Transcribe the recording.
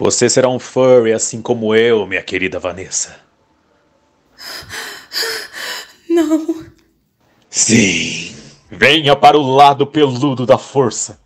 Você será um furry assim como eu, minha querida Vanessa. Não. Sim. Venha para o lado peludo da força.